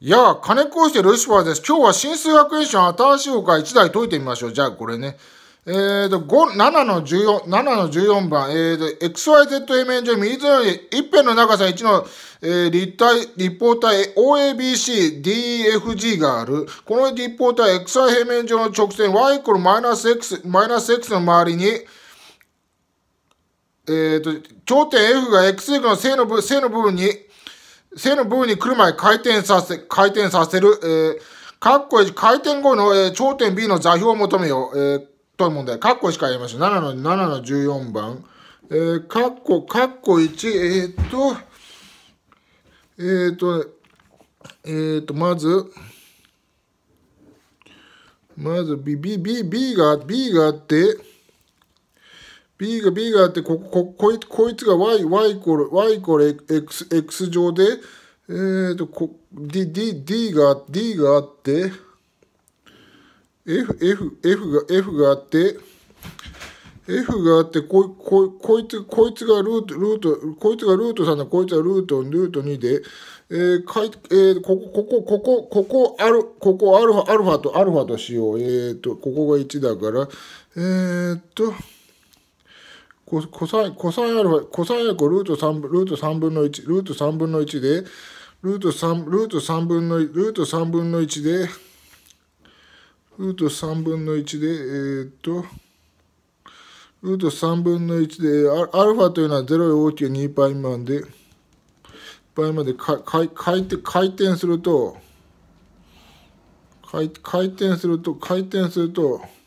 やあ、金こしてルシファーです。今日は新数学演習新しいら1台解いてみましょう。じゃあ、これね。えーと、5、7の14、7の14番、えーと、XYZ 平面上右手に一辺の長さ1の、えー、立体、立方体 OABC、DFG がある。この立方体 XY 平面上の直線 Y イコールマイナス X、マイナス X の周りに、えーと、頂点 F が X 軸の正の部、正の部分に正の部分に来る前回転させ、回転させる、えー、かっこいい、回転後の、えー、頂点 B の座標を求めよう、えー、という問題。かっこしか言いました。7の、7の14番。えー、かっこ、かっこ1、えー、っと、えー、っと、えー、っと、まず、まず B、B、B、B が、B があって、B が B があって、こ、こ、こいこいつが Y、Y イコール、Y イコール X、X 上で、えっ、ー、と、こ、D、D、D が、D があって、F、F、F が、F があって、F があって、こ、こ、こいつ、こいつがルート、ルート、こいつがルート3だ、こいつはルート、ルート2で、えー、かい、えー、ここ、ここ、ここ、ここ、ある、ここ、アルファ、アルファと、アルファとしよう。えっ、ー、と、ここが1だから、えっ、ー、と、コサイン、アルファ、コサインアルコルート3分、ルート3分の1、ルート3分の1で、ルート3、ルート三分の1、ルート三分の1で、ルート3分の1で、えー、っと、ルート3分の1で、アルファというのは0よ大きい2倍まで、倍までかか回転回転すると回転すると回転すると。回転すると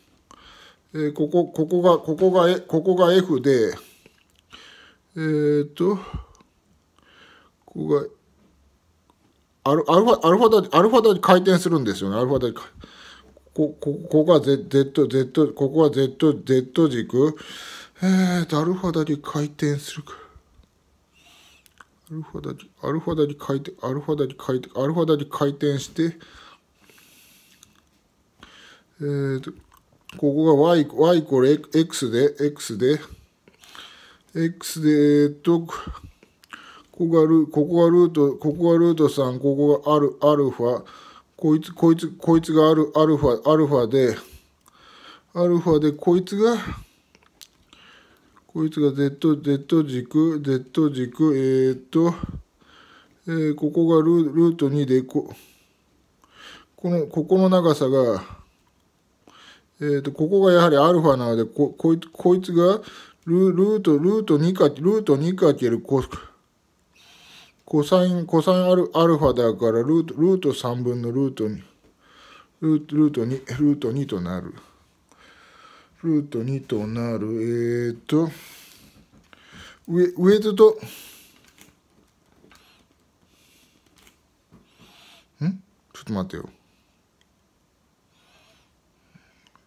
えー、ここ、ここが、ここが、ここが F で、えー、っと、ここが、アルアルファ、アルファだ、アルファだ回転するんですよね。アルファだこ、こ、ここが Z、Z、Z、ここが Z、Z 軸。えー、っと、アルファだに回転するか。アルファだに、アルファだに回転、アルファだに回転、アルファだに回転して、えー、と、ここが y, y イコール x で、x で、x で、えっと、ここがル、ここがルート、ここがルート3、ここがアル、アルファ、こいつ、こいつ、こいつがアル、アルファ、アルファで、アルファで、こいつが、こいつが Z、Z 軸、Z 軸、えー、っと、えー、ここがルルート2でこ、この、ここの長さが、えーと、ここがやはりアルファなのでここいこいつがルルートルート2かルート2かけるココサインコサインアルアルファだからルートルート3分のルート2ルートルート2ルート2となるルート2となるえっ、ー、とウェウェイトとんちょっと待ってよ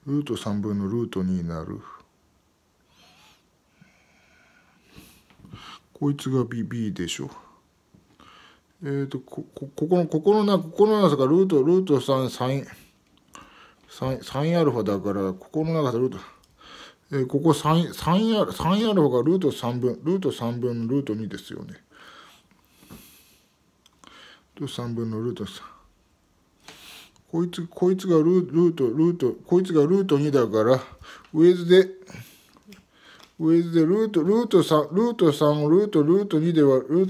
ルート3分のルート2になるこいつが B, B でしょえっ、ー、とここここのここのなここの長さがルートルート3 3 3アルファだからここの長さルートえー、ここ 3, 3, アル3アルファがルート3分ルート3分のルート2ですよね。ルート3分のルート3。こいつ、こいつがルート、ルート、こいつがルート2だから、ウェズで、ウェズでルート、ルート3、ルート3をルート、ルート2で割る、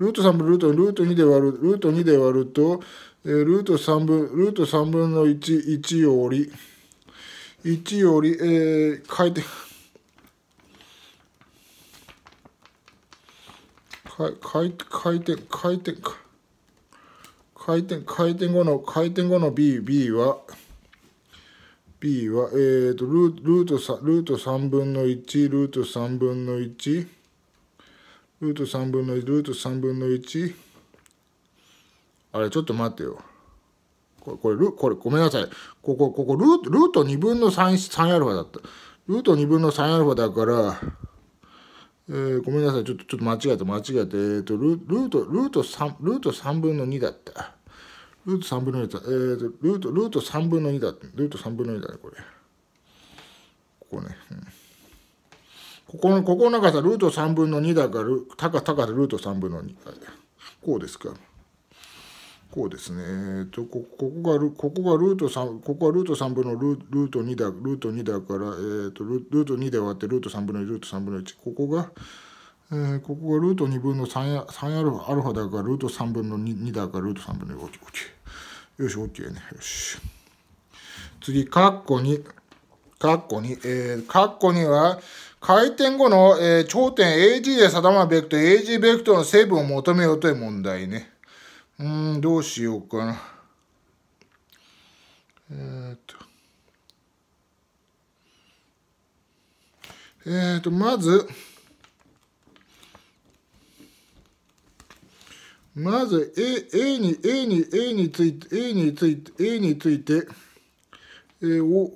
ルート3分ルート、ルート2で割る、ルート2で割ると、えー、ルート3分、ルート3分の1、1より、1より、えー、回転、回、回転、回転、回転、回転回転、回転後の、回転後の B、B は、B は、えーと、ルート3、ルート3分の1、ルート3分の1、ルート3分の1、ルート3分の1、あれ、ちょっと待ってよ。これ、これ、これごめんなさい。ここ、ここ、ルート、ルート2分の3、3アルファだった。ルート2分の3アルファだから、えー、ごめんなさい。ちょっと、ちょっと間違えた、間違えた。えっ、ー、とル、ルート、ルート3、ルート3分の2だった。ルート3分の2だ。えーと、ルート、ルート3分の2だ。ルート3分の2だね、これ。ここね。うん、ここの、ここの長さ、ルート3分の2だから、高、高でルート3分の2。こうですか。こうですね。えーと、こ、ここがル、ここがルート3、ここはルート3分のルルート2だ、ルート2だから、えーと、ルート2で割ってルート3分の1、ルート3分の1。ここが、えー、ここがルート2分の 3α アルファだからルート3分の 2, だからルート3分の 4OK。よし、OK ね。よし。次、カッコ2。カッコ2。えカッコ2は、回転後の、えー、頂点 AG で定まるベクトル、AG ベクトルの成分を求めようという問題ね。うん、どうしようかな。えー、っと。えー、っと、まず、まず A, A に A に A について A について A について、えー、お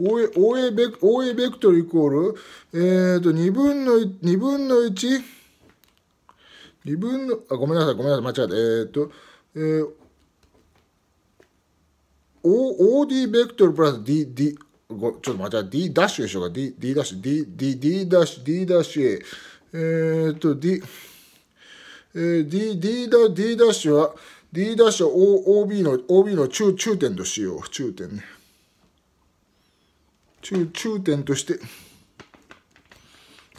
OA, OA, ベク OA ベクトルイコール、えっ、ー、と2分の2分の1 2分のあごめんなさいごめんなさい間違えたえっ、ー、と、えー、o、OD ベクトルプラス DD ごちょっと待って D ダッシュでしょうか D, D ダッシュ D, D, D ダッシュ D ダッシュ A えっ、と D えー、D、D ダ、D ダッシュは、D ダッシュは o、b の、OB の中、中点としよう。中点ね。中、中点として、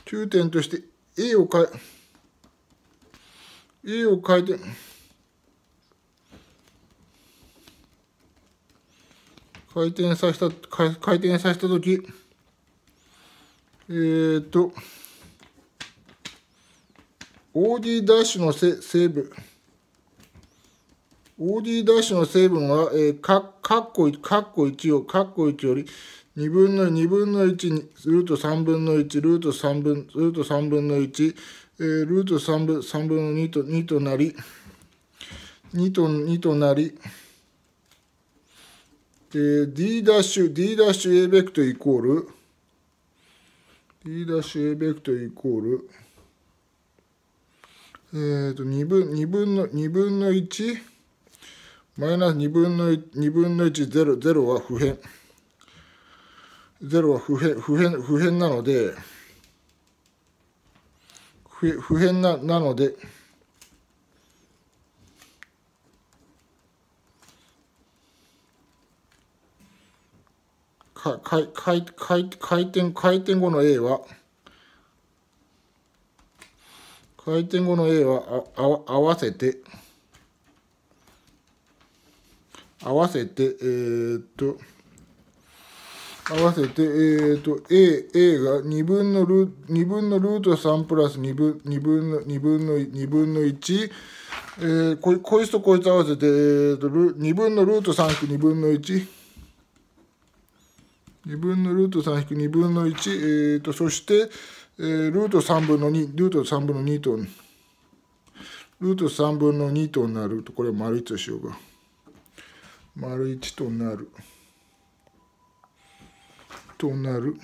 中点として A を変え、A を変えて、回転させた、回転させたとき、えー、っと、オーディーダッシュの成分ィーダッシュの成分は、えー、かかっこかっこ1をかっこ1より2分の2分の1にルート3分の1ルート3分ルート3分の1、えー、ルート3分 ,3 分の2と2となり2と2となり、えー、D ダッシュ D ダッシュ A ベクトイコール D ダッシュ A ベクトイコールえっ、ー、と、2分、2分の、2分の1、マイナス2分の1、2分の1、0、0は不変。0は不変、不変、不変なので、不不変な、なので、かかかか回回転回転後の A は回転後の A は合わせて、合わせて、えー、っと、合わせて、えー、っと、A、A が2分のル二分のルート3プラス2分 ,2 分の、2分の、2分の1、えー、ここいつとこいつ合わせて、えー、っと、2分のルート3く2分の1、2分のルート3引く2分の1、えー、っと、そして、えー、ルート3分の2、ルート3分の2と、ルート3分の2となると、これは丸1としようか。丸1となる。となる。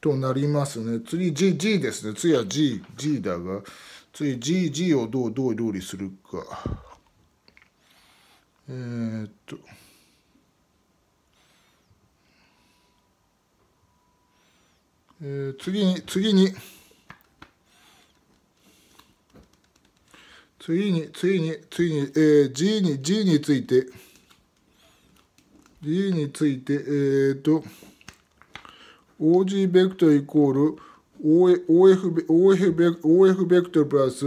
となりますね。次 GG ですね。次は G、G だが、次 GG をどう、どう料理するか。えー、っと。次に、次に、次に、次に、次に、えー、G に、G について、G について、えーと、OG ベクトルイコール OF, OF, ベ OF ベクトルプラス、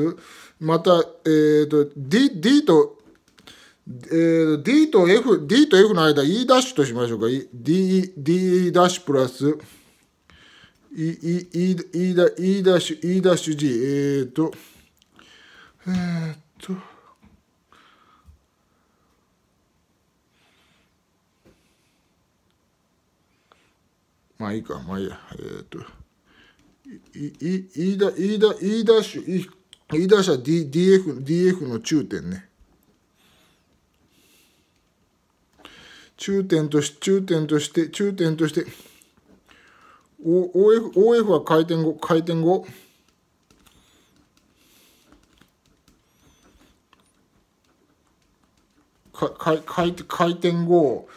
また、えっ、ーと、D, D と、えー、D と F、D と F の間 E ダッシュとしましょうか。D、D ダッシュプラス、いい、E、E ダ、ダッシュ、E ダッシュ G、えー、っと、えー、っと、まあいいか、まあいいや、えー、っと、い E、E ダ、E ダ、E ダッシュ、いいダッシュは D、DF、DF の中点ね。中点とし、中点として、中点として、o f OF は回転後、回転後。かか回回転後、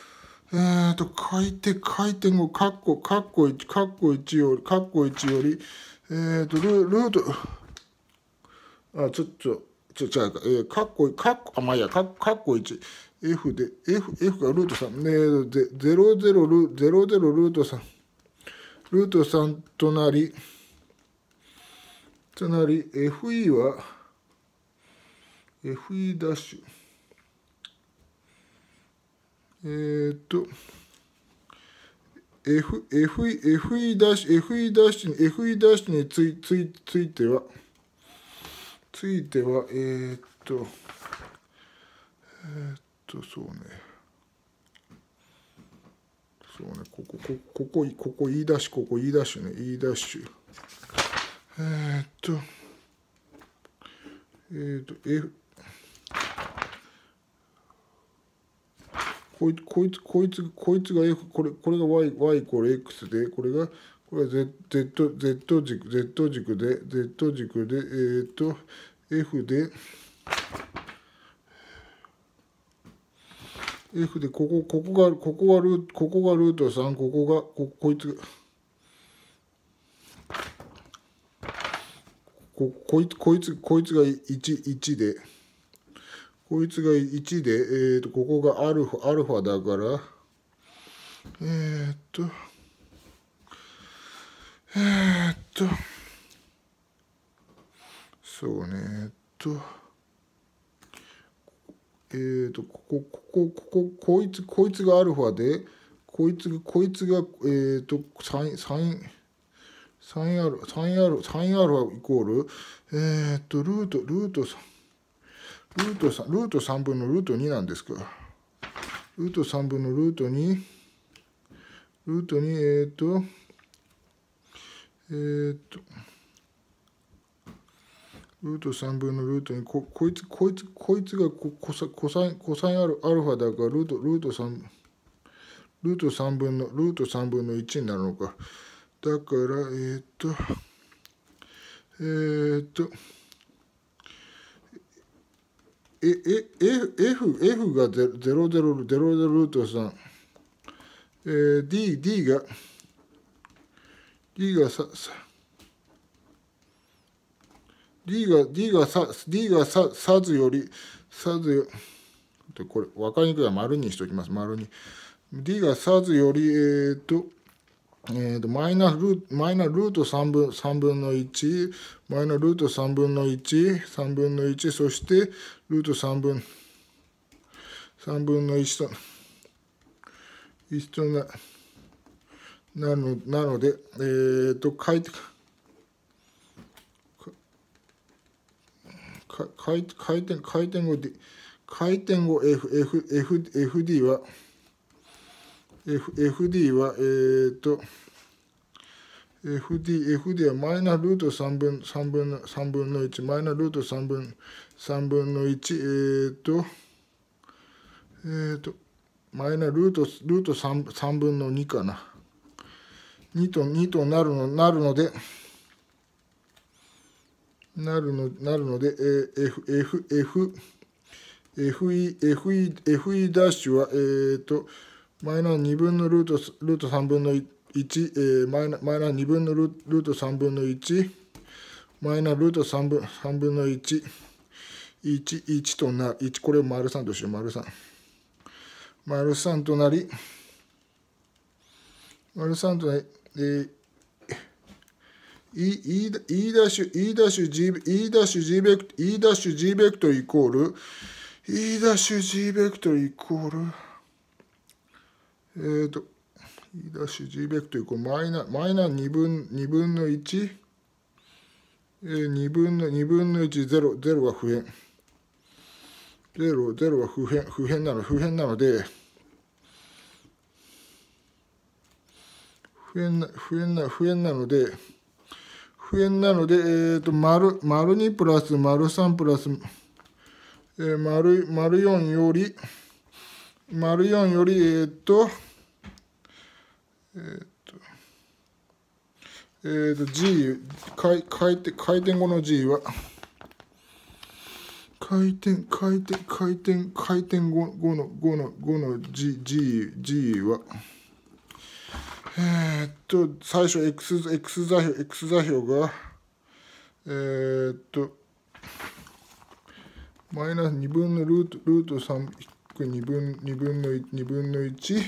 えー、っと、回転、回転後、カッコ、カッコ1、カッコ1より、カッコ1より、えー、っと、ルルート、あ、ちょっと、ちょ、ちうか、えー、カッコ、カッコ、あ、まあ、いや、カッコ1、F で、F、F がルート3、ねえ、ゼ0、0、ルート3、ルート3となり、つまり、FE は、FE ダッシュ。えっ、ー、と、F、FE、FE ダッシュ、FE ダッシュに、FE ダッシュについついついては、ついては、えっ、ー、と、えっ、ー、と、そうね。そうねこここここここ E ダッシュここ E ダッシュね E ダッシュえー、っとえー、っと F こいこいつこいつこいつが F これこれが Y, y イれ、X でこれがこれは Z, Z, Z 軸 Z 軸で Z 軸でえー、っと F で F でここここがここがルートここがルート3ここがここいつがここいつこいつこいつが11でこいつが1で、えーと、ここがアルフアルファだからえー、っとえー、っとそうねえっとえっ、ー、とこここここここいつこいつがアルファでこいつがこいつがえっ、ー、とサイアサイン 3R、3R、3R はイコール、えっ、ー、と、ルート、ルート3、ルート3、ルート3分のルート2なんですか。ルート3分のルート2、ルート2、えっ、ー、と、えっ、ー、と、ルート3分のルートにここいつこいつこいつがココサコサインコサインアルアルファだからルートルート3ルート3分のルート3分の1になるのかだからえっ、とえー、っとえ、え、F、F が0、0、0、0ルート3。えー、D、D が、D がさ、さ、D が、D がさ、D がさ、さずより、さずよ、でこれ、わかりにくいは丸にしておきます。丸に。D がさずより、えー、っと、えー、とマイナルマイナルート3分三分の1マイナルート3分の13分の1そしてルート3分3分の1と1とななのなので、えっ、ー、と書いて。回回転、回転後、D、回転後 F、F、F、FD は、F、FD は、えー、っと、FD、FD はマイナルート3分、3分の、3分の1、マイナルート3分、3分の1、えー、と、えー、と、マイナルート、ルート 3, 3分の2かな。2と、2となるの、なるので、なるのなるので、えー、F、F、F、FE、FE、FE ダッシュは、えーと、マイナー2分のルートルート3分の1、えー、マイナマイナー2分のルルート3分の1、マイナールート3分 ,3 分の1、1、1となる、1、これを丸3としよう、丸三丸三となり、丸三となり、えー E ダダッシュ G E ダッシュ G ベクトベクトルイコール E ダッシュ G ベクトルイコールえー、と E ダッシュ G ベクトルイコールマイナマイナ2分2分の1え2分の2分の1、0、0は不変。0、0は不変、不変なの、不変なので、不変な、不変な、不変なので、不円なので、えーと、丸丸二プラス丸三プラス、えー、丸丸四より丸四よりえっ、ー、とえっ、ー、とえー、と G 回回転回転後の G は回転回転回転回転後の5の5の G, G, G は。えっと最初 X, X, 座標 X 座標がえー、っとマイナス2分のルートルート3 2分 ,2 分の1 2分の1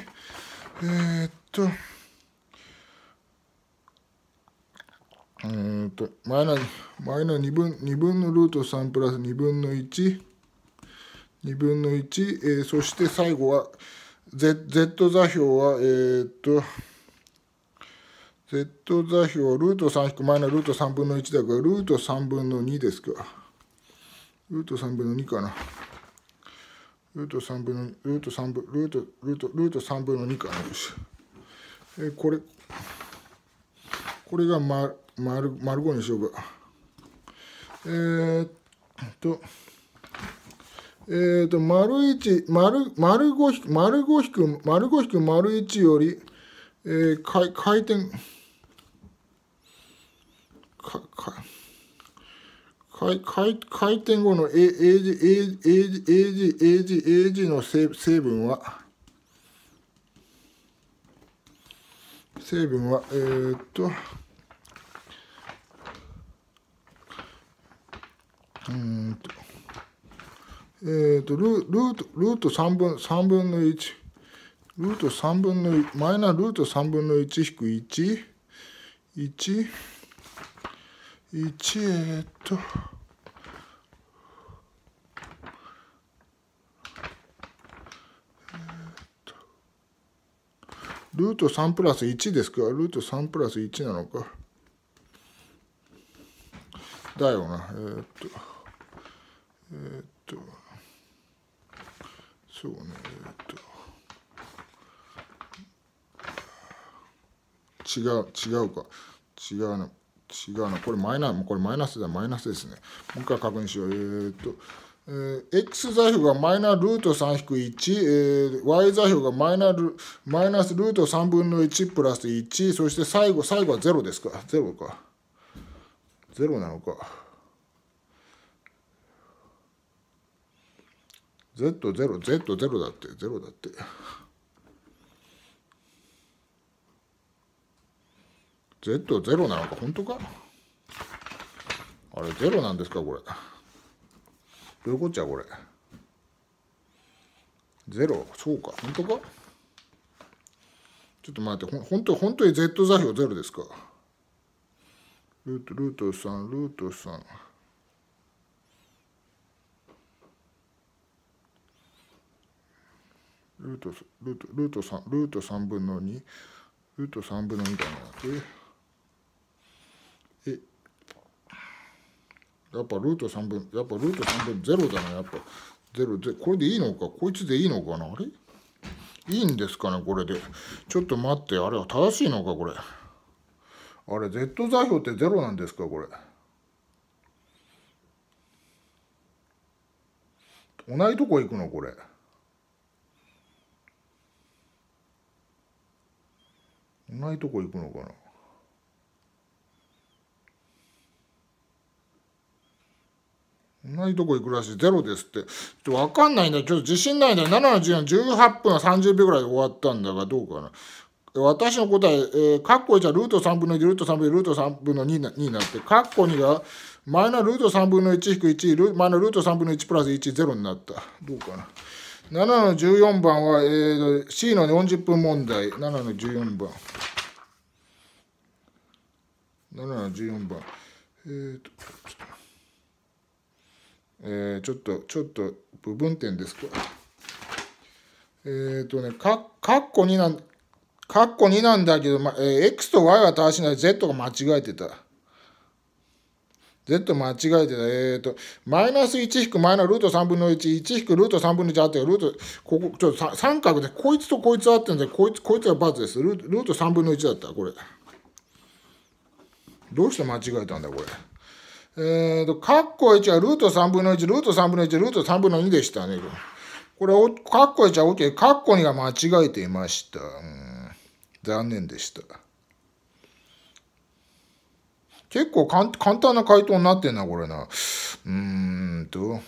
えー、っとうんとマイナス、マイナス2分二分のルート3プラス2分の12分の1、えー、そして最後は Z, Z 座標はえー、っと Z 座標、ルート3引く前のルート3分の1だから、ルート3分の2ですか。ルート3分の2かな。ルート3分の、ルート3分、ルート、ルート、ルート3分の2かな。よし。え、これ、これが丸、丸、丸5にしようか。えー、っと、えー、っと、丸1、丸、丸5、丸5引く、丸5引く丸1より、えー、回転、かかかい回転後の AGAGAGAG の成分は成分はえー、っとうんとえー、っとルルートルート三分三分の一ルート三分の1マイナルート三分の一引く一一一えー、っとルート3プラス1ですかルート3プラス1なのか。だよな。えー、っと。えー、っと。そうね。えー、っと。違う、違うか。違うな。違うなこれマイナスこれマイナスだマイナスですねもう一回確認しようえー、っとえー、x 座標がマイナルート3-1、えー、y 座標がマイナルマイナスルート3分の1プラス1そして最後最後は0ですか0か0なのか z0z0 だって0だって。Z0 なのか本当かあれゼロなんですかこれどういうことちゃこれゼロそうか本当かちょっと待ってほ本当本当に Z 座標ゼロですかルートルート3ルート3ルートルートルート3ルート3分の2ルート3分の2だなって。やっぱルート3分やっぱルート3分0だな、ね、やっぱ0でこれでいいのかこいつでいいのかなあれいいんですかねこれでちょっと待ってあれは正しいのかこれあれ Z 座標って0なんですかこれ同じとこ行くのこれ同じとこ行くのかなないとこ行くらしい。ゼロですって。ちょっとわかんないんだよ。ちょっと自信ないんだよ。7の時間18分は30秒ぐらいで終わったんだが、どうかな。私の答え、えー、カッコ1はルート3分の1、ルート3分の1、ルート3分の2なになって、カッコ2がマイナルート3分の1引く1、マイナルート3分の1プラス1、0になった。どうかな。7の14番は、えー、C の40分問題。7の14番。7の14番。えーっとえー、ちょっと、ちょっと、部分点ですか。えっ、ー、とね、か、かっこ2なん、かっこ2なんだけど、ま、えー、X と Y は正しいの Z が間違えてた。Z 間違えてた。えっ、ー、と、マイナス1引くマイナルート3分の1、1引くルート3分の1あって、ルート、ここ、ちょっと三角で、こいつとこいつあってんで、こいつ、こいつが×です。ルート3分の1だった、これ。どうして間違えたんだ、これ。えっ、ー、と、カッコ1はルート3分の1、ルート3分の1、ルート3分の2でしたね。これ、カッコ1は OK、カッコ2が間違えていました。うん、残念でした。結構簡単な回答になってんな、これな。うーんと。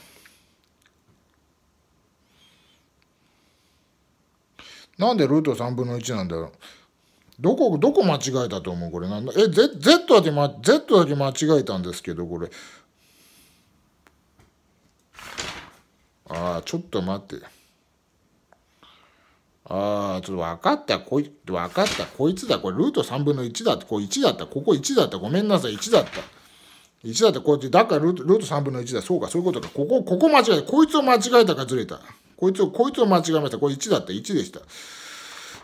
なんでルート3分の1なんだろう。どこ、どこ間違えたと思うこれなんだえ、Z, Z だけ、ま、Z だけ間違えたんですけど、これ。ああ、ちょっと待って。ああ、ちょっと分かった、こい、分かった、こいつだ、これルート3分の1だって、これ1だった、ここ1だった、ごめんなさい、1だった。1だってこうやって、だからルートルート3分の1だ、そうか、そういうことか、ここ、ここ間違えた、こいつを間違えたかずれた。こいつを、こいつを間違えました、これ1だった、1でした。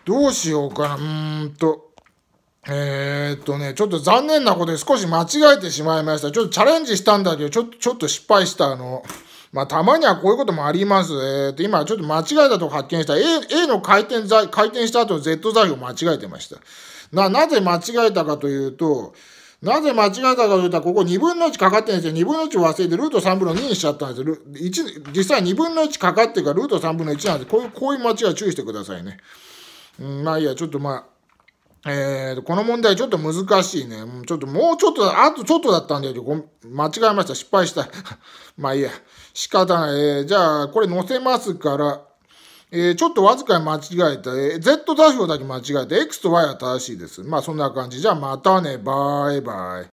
どうしようかな。うんと。えー、っとね、ちょっと残念なことで少し間違えてしまいました。ちょっとチャレンジしたんだけど、ちょっと、ちょっと失敗した。あの、まあ、たまにはこういうこともあります。えー、っと、今ちょっと間違えたと発見した。A, A の回転座、回転した後の Z 座標間違えてました。な、なぜ間違えたかというと、なぜ間違えたかというと、ここ2分の1かかってるんですよ。2分の1を忘れて、ルート3分の2にしちゃったんですよ。実際2分の1かかってから、ルート3分の1なんです。こういう、こういう間違い注意してくださいね。うん、まあいいや、ちょっとまあ、えー、この問題ちょっと難しいね。ちょっともうちょっと、あとちょっとだったんだけど、間違えました。失敗した。まあいいや。仕方ない。えー、じゃあ、これ載せますから、えー、ちょっとわずかに間違えた。えー、Z 座標だけ間違えて、X と Y は正しいです。まあそんな感じ。じゃあまたね。バイバイ。